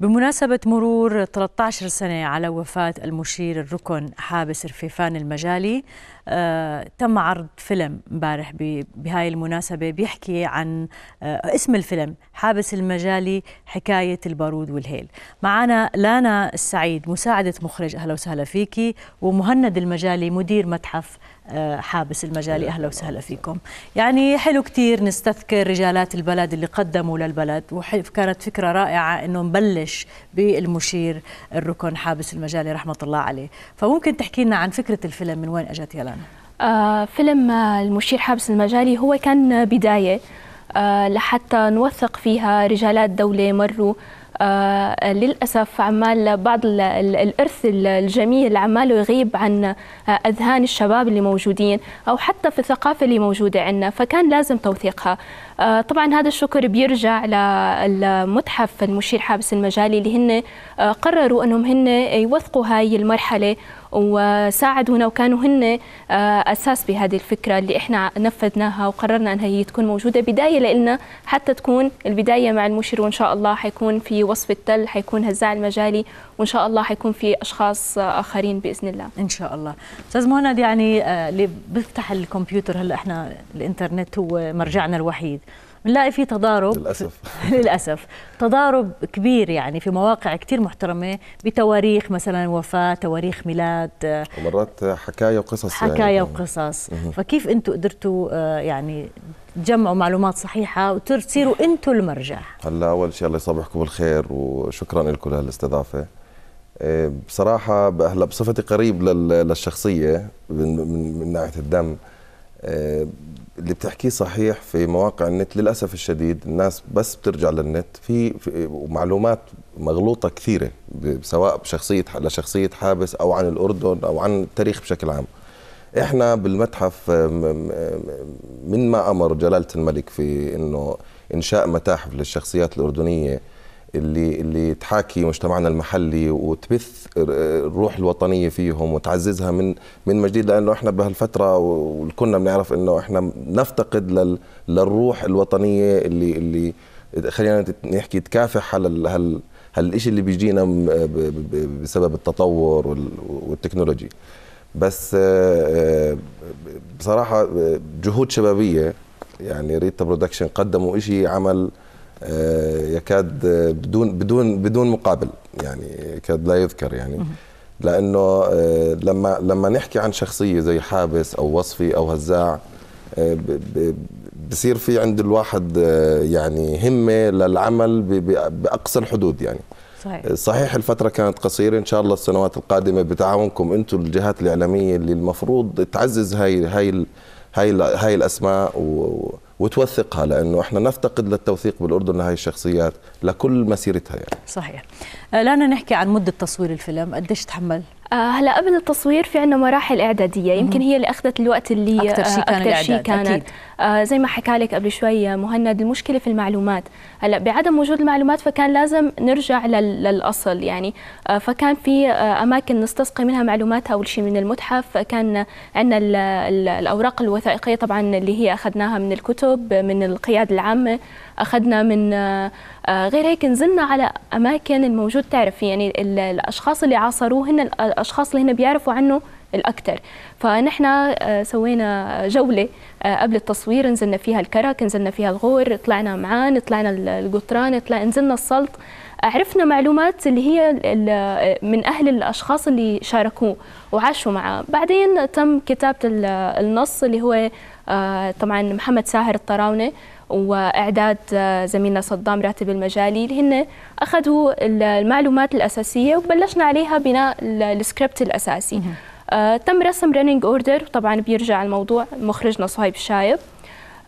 بمناسبة مرور 13 سنة على وفاة المشير الركن حابس رفيفان المجالي آه، تم عرض فيلم امبارح بهاي المناسبة بيحكي عن آه، اسم الفيلم حابس المجالي حكاية البارود والهيل معنا لانا السعيد مساعدة مخرج أهلا وسهلا فيكي ومهند المجالي مدير متحف آه، حابس المجالي أهلا وسهلا فيكم يعني حلو كتير نستذكر رجالات البلد اللي قدموا للبلد وكانت فكرة رائعة أنه نبلش بالمشير الركن حابس المجالي رحمة الله عليه فممكن تحكي لنا عن فكرة الفيلم من وين أجت يا لانا آه، فيلم آه، المشير حابس المجالي هو كان بداية آه، لحتى نوثق فيها رجالات دولة مروا آه للأسف عمال بعض الإرث الجميل عماله يغيب عن أذهان الشباب اللي موجودين أو حتى في الثقافة اللي موجودة عندنا فكان لازم توثيقها آه طبعا هذا الشكر بيرجع للمتحف المشير حابس المجالي اللي هن قرروا أنهم هن يوثقوا هاي المرحلة وساعدونا وكانوا هن آه، اساس بهذه الفكره اللي احنا نفذناها وقررنا انها هي تكون موجوده بدايه لنا حتى تكون البدايه مع المشير وان شاء الله حيكون في وصف التل حيكون هزاع المجالي وان شاء الله حيكون في اشخاص آه، اخرين باذن الله ان شاء الله استاذ مهند يعني آه، اللي بيفتح الكمبيوتر هلا احنا الانترنت هو مرجعنا الوحيد بنلاقي في تضارب للاسف للاسف تضارب كبير يعني في مواقع كثير محترمه بتواريخ مثلا وفاه تواريخ ميلاد ومرات حكايه وقصص يعني. حكايه يعني. وقصص فكيف انتم قدرتوا آه، يعني تجمعوا معلومات صحيحه وتصيروا انتم المرجع هلا اول شيء الله يصبحكم بالخير وشكرا لكم لهالاستضافه آه، بصراحه هلا بصفتي قريب للشخصيه من ناحيه الدم آه، اللي بتحكيه صحيح في مواقع النت للاسف الشديد الناس بس بترجع للنت في, معلومات مغلوطه كثيره سواء بشخصيه لشخصيه حابس او عن الاردن او عن التاريخ بشكل عام احنا بالمتحف آه، آه، من ما امر جلاله الملك في انه انشاء متاحف للشخصيات الاردنيه اللي اللي تحاكي مجتمعنا المحلي وتبث الروح الوطنيه فيهم وتعززها من من مجديد لانه احنا بهالفتره وكلنا بنعرف انه احنا نفتقد لل للروح الوطنيه اللي اللي خلينا نحكي تكافح على هال هالشيء اللي بيجينا بسبب التطور والتكنولوجي بس آه، آه، بصراحه آه، جهود شبابيه يعني ريتا برودكشن قدموا شيء عمل آه، يكاد آه، بدون بدون بدون مقابل يعني يكاد لا يذكر يعني لانه آه، لما لما نحكي عن شخصيه زي حابس او وصفي او هزاع بصير في عند الواحد يعني همه للعمل باقصى الحدود يعني صحيح. صحيح الفترة كانت قصيرة إن شاء الله السنوات القادمة بتعاونكم أنتم الجهات الإعلامية اللي المفروض تعزز هاي هاي هاي, هاي الأسماء و وتوثقها لانه احنا نفتقد للتوثيق بالاردن لهي الشخصيات لكل مسيرتها يعني صحيح الان آه، نحكي عن مده تصوير الفيلم قديش تحمل آه، هلا قبل التصوير في عندنا مراحل اعداديه يمكن هي اللي اخذت الوقت اللي اكثر شيء آه، كان, أكتر شي كانت أكيد. آه زي ما حكى لك قبل شوي مهند المشكله في المعلومات هلا بعدم وجود المعلومات فكان لازم نرجع للاصل يعني آه فكان في آه اماكن نستسقي منها معلومات اول شيء من المتحف كان عندنا الاوراق الوثائقيه طبعا اللي هي اخذناها من الكتب من القياده العامه اخذنا من آه، آه، غير هيك نزلنا على اماكن الموجود تعرف يعني الاشخاص اللي عاصروه هن الاشخاص اللي هن بيعرفوا عنه الاكثر فنحن آه، سوينا جوله قبل التصوير نزلنا فيها الكرك نزلنا فيها الغور طلعنا معان طلعنا القطران طلعنا نزلنا السلط عرفنا معلومات اللي هي من اهل الاشخاص اللي شاركوه وعاشوا معه بعدين تم كتابه النص اللي هو طبعا محمد ساهر الطراونه واعداد آه، زميلنا صدام راتب المجالي اللي هن اخذوا المعلومات الاساسيه وبلشنا عليها بناء السكريبت الاساسي آه تم رسم رننج اوردر وطبعا بيرجع الموضوع مخرجنا صهيب الشايب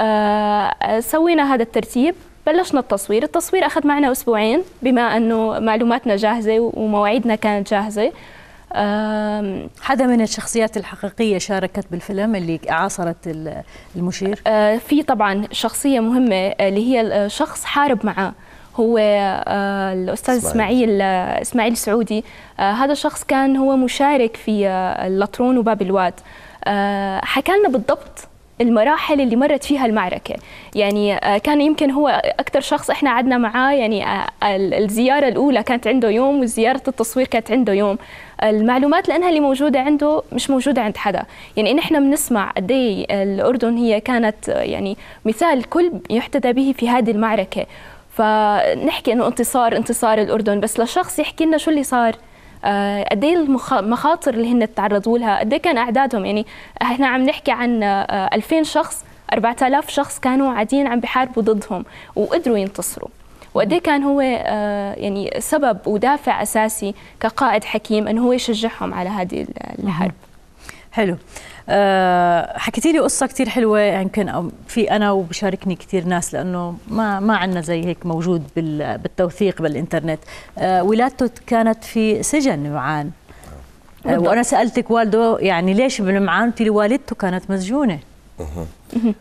آه سوينا هذا الترتيب بلشنا التصوير التصوير اخذ معنا اسبوعين بما انه معلوماتنا جاهزه ومواعيدنا كانت جاهزه حدا من الشخصيات الحقيقية شاركت بالفيلم اللي عاصرت المشير أه، في طبعا شخصية مهمة أه، اللي هي شخص حارب معاه هو أه، الاستاذ اسماعيل اسماعيل سعودي هذا الشخص كان هو مشارك في اللطرون وباب الواد حكى لنا بالضبط المراحل اللي مرت فيها المعركة يعني آه، كان يمكن هو أكثر شخص إحنا عدنا معاه يعني آه، الزيارة الأولى كانت عنده يوم وزيارة التصوير كانت عنده يوم المعلومات لأنها اللي موجودة عنده مش موجودة عند حدا يعني نحن بنسمع قد إيه الأردن هي كانت آه، يعني مثال كل يحتذى به في هذه المعركة فنحكي انه انتصار انتصار الاردن بس لشخص يحكي لنا شو اللي صار آه، قد ايه المخاطر اللي هن تعرضوا لها قد إيه كان اعدادهم يعني احنا عم نحكي عن 2000 آه، شخص 4000 شخص كانوا قاعدين عم بحاربوا ضدهم وقدروا ينتصروا وقد إيه كان هو آه، يعني سبب ودافع اساسي كقائد حكيم انه هو يشجعهم على هذه الحرب حلو آه، حكيتي لي قصه كثير حلوه يمكن يعني في انا وبشاركني كثير ناس لانه ما ما عندنا زي هيك موجود بالتوثيق بالانترنت آه، ولادته كانت في سجن معان آه، وانا سالتك والده يعني ليش بالمعان قلت لي والدته كانت مسجونه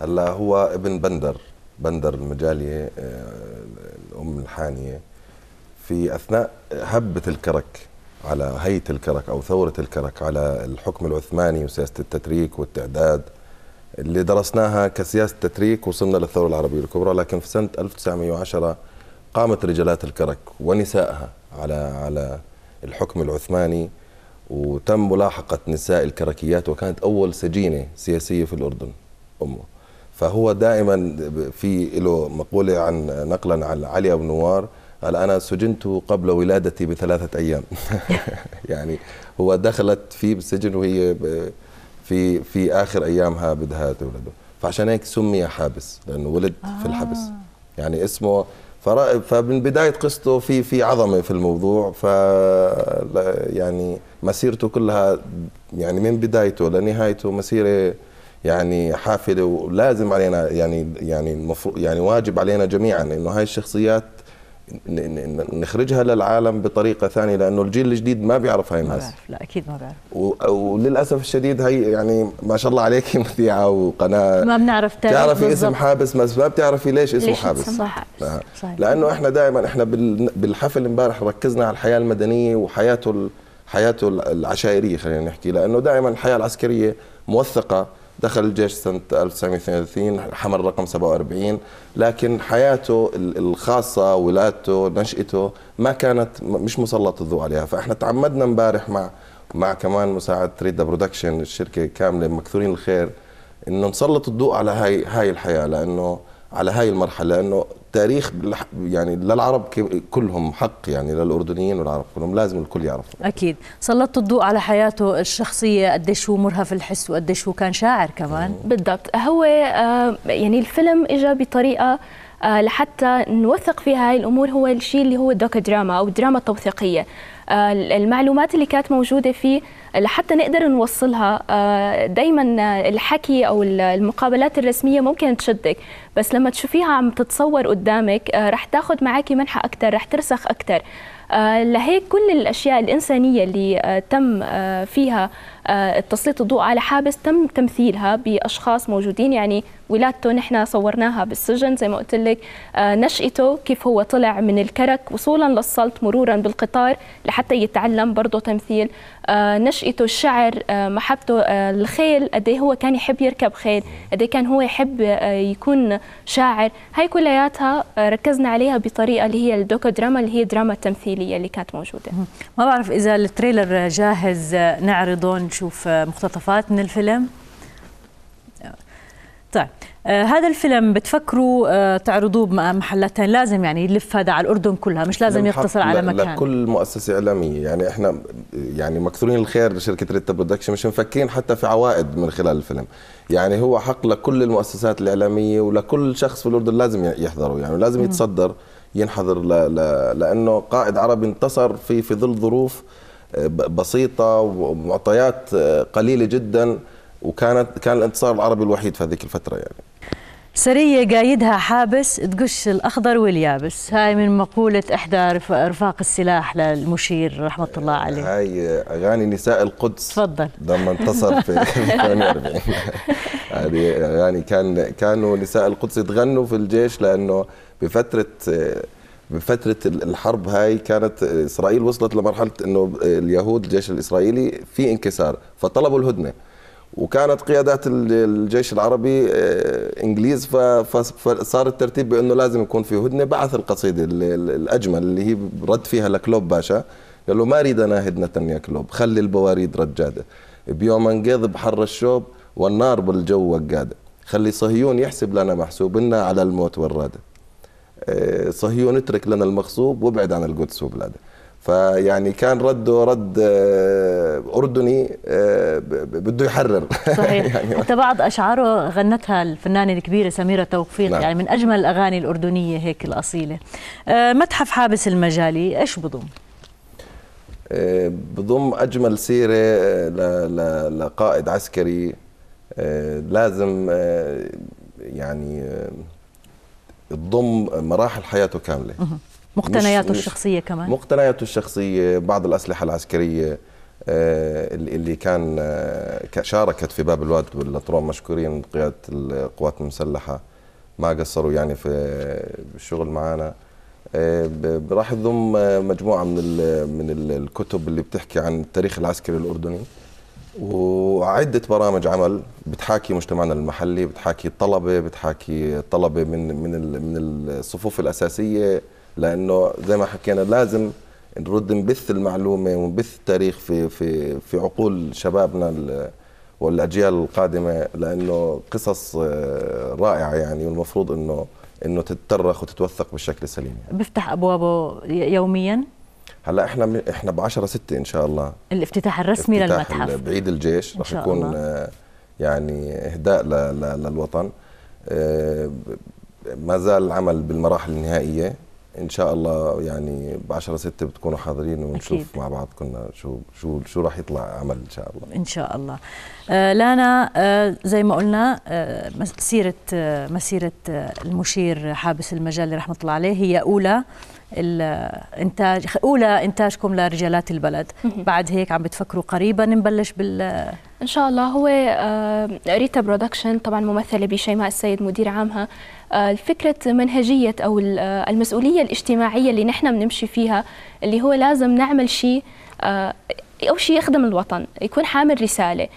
هلا هو ابن بندر بندر المجاليه الام الحانيه في اثناء هبه الكرك على هيئة الكرك أو ثورة الكرك على الحكم العثماني وسياسة التتريك والتعداد اللي درسناها كسياسة تتريك وصلنا للثورة العربية الكبرى لكن في سنة 1910 قامت رجالات الكرك ونسائها على على الحكم العثماني وتم ملاحقة نساء الكركيات وكانت أول سجينة سياسية في الأردن أمه فهو دائما في له مقولة عن نقلا عن علي أبو نوار قال أنا سجنت قبل ولادتي بثلاثة أيام يعني هو دخلت فيه بالسجن وهي في في آخر أيامها بدها تولده فعشان هيك سمي حابس لأنه ولد آه. في الحبس آه. يعني اسمه فمن بداية قصته في في عظمة في الموضوع ف يعني مسيرته كلها يعني من بدايته لنهايته مسيرة يعني حافلة ولازم علينا يعني يعني المفروض يعني واجب علينا جميعا انه هاي الشخصيات نخرجها للعالم بطريقه ثانيه لانه الجيل الجديد ما بيعرف هاي الناس ما بعرف لا اكيد ما بعرف وللاسف الشديد هي يعني ما شاء الله عليك مذيعه وقناه ما بنعرف بتعرفي اسم حابس بس ما بتعرفي ليش اسمه ليش حابس صح. نعم. صح. لانه احنا دائما احنا بالحفل امبارح ركزنا على الحياه المدنيه وحياته حياته العشائريه خلينا نحكي لانه دائما الحياه العسكريه موثقه دخل الجيش سنة 1932 حمل رقم 47 لكن حياته الخاصة ولادته نشأته ما كانت مش مسلط الضوء عليها فإحنا تعمدنا امبارح مع مع كمان مساعدة ريدا برودكشن الشركة كاملة مكثورين الخير إنه نسلط الضوء على هاي هاي الحياة لأنه على هاي المرحلة لأنه التاريخ يعني للعرب كلهم حق يعني للاردنيين والعرب كلهم لازم الكل يعرفوا اكيد سلطت الضوء على حياته الشخصيه قديش هو مرهف الحس وقديش هو كان شاعر كمان بالضبط هو آه، يعني الفيلم اجى بطريقه آه، لحتى نوثق فيها هاي الامور هو الشيء اللي هو دراما او الدراما التوثيقيه آه، المعلومات اللي كانت موجوده فيه لحتى نقدر نوصلها آه، دائما الحكي او المقابلات الرسميه ممكن تشدك بس لما تشوفيها عم تتصور قدامك آه، رح تاخذ معك منحة اكثر رح ترسخ اكثر لهيك كل الاشياء الانسانيه اللي تم فيها تسليط الضوء على حابس تم تمثيلها باشخاص موجودين يعني ولادته نحن صورناها بالسجن زي ما قلت لك آه، نشأته كيف هو طلع من الكرك وصولا للسلط مرورا بالقطار لحتى يتعلم برضه تمثيل آه، نشأته الشعر آه، محبته الخيل قد إيه هو كان يحب يركب خيل قد إيه كان هو يحب يكون شاعر هاي كلياتها ركزنا عليها بطريقه اللي هي الدوكو دراما اللي هي الدراما التمثيليه اللي كانت موجوده ما بعرف اذا التريلر جاهز نعرضه نشوف مقتطفات من الفيلم طيب آه هذا الفيلم بتفكروا آه تعرضوه بمحلات لازم يعني يلف هذا على الاردن كلها مش لازم يقتصر على مكان لكل مؤسسه اعلاميه يعني احنا يعني مكثورين الخير لشركه ريتا برودكشن مش مفكرين حتى في عوائد من خلال الفيلم يعني هو حق لكل المؤسسات الاعلاميه ولكل شخص في الاردن لازم يحضره يعني لازم يتصدر ينحضر ل... ل... لانه قائد عربي انتصر في في ظل ظروف آه، بسيطه ومعطيات آه، قليله جدا وكانت كان الانتصار العربي الوحيد في هذيك الفتره يعني سرية قايدها حابس تقش الأخضر واليابس هاي من مقولة إحدى رفاق السلاح للمشير رحمة الله عليه هاي أغاني نساء القدس تفضل لما انتصر في 48 هذه أغاني كان كانوا نساء القدس يتغنوا في الجيش لأنه بفترة بفترة الحرب هاي كانت إسرائيل وصلت لمرحلة أنه اليهود الجيش الإسرائيلي في انكسار فطلبوا الهدنة وكانت قيادات الجيش العربي آه، انجليز فصار الترتيب بانه لازم يكون في هدنه بعث القصيده الاجمل اللي هي رد فيها لكلوب باشا قال له ما اريد انا هدنه يا كلوب خلي البواريد رجاده بيوم انقض بحر الشوب والنار بالجو وقاده خلي صهيون يحسب لنا محسوبنا على الموت والراده آه، صهيون اترك لنا المغصوب وابعد عن القدس وبلاده فيعني كان رده رد آه، اردني آه، بده يحرر صحيح يعني حتى بعض اشعاره غنتها الفنانه الكبيره سميره توفيق نعم. يعني من اجمل الاغاني الاردنيه هيك الاصيله آه، متحف حابس المجالي ايش بضم بضم اجمل سيره لقائد عسكري لازم يعني تضم مراحل حياته كامله مقتنياته الشخصيه كمان مقتنياته الشخصيه بعض الاسلحه العسكريه آه، اللي كان آه، شاركت في باب الواد والاطرام مشكورين قياده القوات المسلحه ما قصروا يعني في الشغل معنا آه، راح يضم مجموعه من من الكتب اللي بتحكي عن التاريخ العسكري الاردني وعده برامج عمل بتحاكي مجتمعنا المحلي بتحاكي الطلبه بتحاكي الطلبه من من من الصفوف الاساسيه لانه زي ما حكينا لازم نرد نبث المعلومه ونبث التاريخ في في في عقول شبابنا والاجيال القادمه لانه قصص آه، رائعه يعني والمفروض انه انه تترخ وتتوثق بشكل سليم يعني. بيفتح ابوابه يوميا هلا احنا احنا ب 10 6 ان شاء الله الافتتاح الرسمي الافتتاح للمتحف بعيد الجيش رح يكون آه، يعني اهداء للوطن آه، ما زال العمل بالمراحل النهائيه ان شاء الله يعني ب 10 6 بتكونوا حاضرين ونشوف أكيد. مع بعض كنا شو شو شو راح يطلع عمل ان شاء الله ان شاء الله آه لانا آه زي ما قلنا آه مسيره آه مسيره آه المشير حابس المجال رحمه الله عليه هي اولى الانتاج اولى انتاجكم لرجالات البلد بعد هيك عم بتفكروا قريبا نبلش بال ان شاء الله هو آه، ريتا برودكشن طبعا ممثله بشيماء السيد مدير عامها آه، فكره منهجيه او آه، المسؤوليه الاجتماعيه اللي نحن بنمشي فيها اللي هو لازم نعمل شيء او شيء يخدم الوطن يكون حامل رساله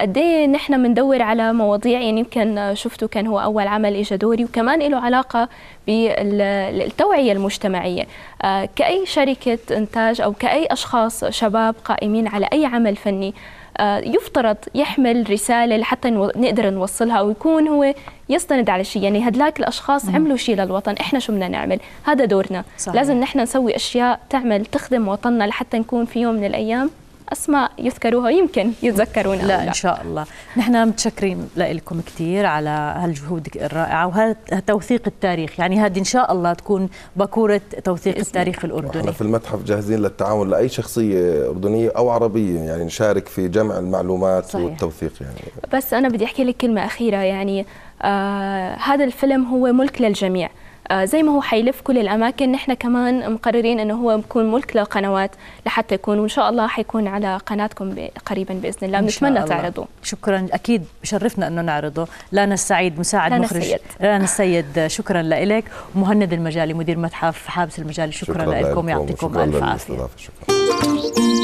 قد ايه نحن بندور على مواضيع يعني يمكن شفتوا كان هو اول عمل اجى دوري وكمان له علاقه بالتوعيه المجتمعيه كاي شركه انتاج او كاي اشخاص شباب قائمين على اي عمل فني آه، يفترض يحمل رساله لحتى نقدر نوصلها ويكون هو يستند على شيء يعني هدلاك الاشخاص مم. عملوا شيء للوطن احنا شو بدنا نعمل هذا دورنا صحيح. لازم نحن نسوي اشياء تعمل تخدم وطننا لحتى نكون في يوم من الايام أسماء يذكروها يمكن يتذكرون لا إن شاء الله نحن متشكرين لكم كثير على هالجهود الرائعة وهالتوثيق التاريخ يعني هذه إن شاء الله تكون باكورة توثيق التاريخ الأردني احنا في المتحف جاهزين للتعاون لأي شخصية أردنية أو عربية يعني نشارك في جمع المعلومات صحيح. والتوثيق يعني بس أنا بدي أحكي لك كلمة أخيرة يعني آه هذا الفيلم هو ملك للجميع آه، زي ما هو حيلف كل الاماكن نحن كمان مقررين انه هو بيكون ملك للقنوات لحتى يكون وان شاء الله حيكون على قناتكم قريبا باذن الله بنتمنى تعرضوه شكرا اكيد بشرفنا انه نعرضه لانا السعيد مساعد لانا مخرج السيد. لانا السيد شكرا لك ومهند المجالي مدير متحف حابس المجالي شكرا, شكرا لكم يعطيكم الف عافيه شكرا.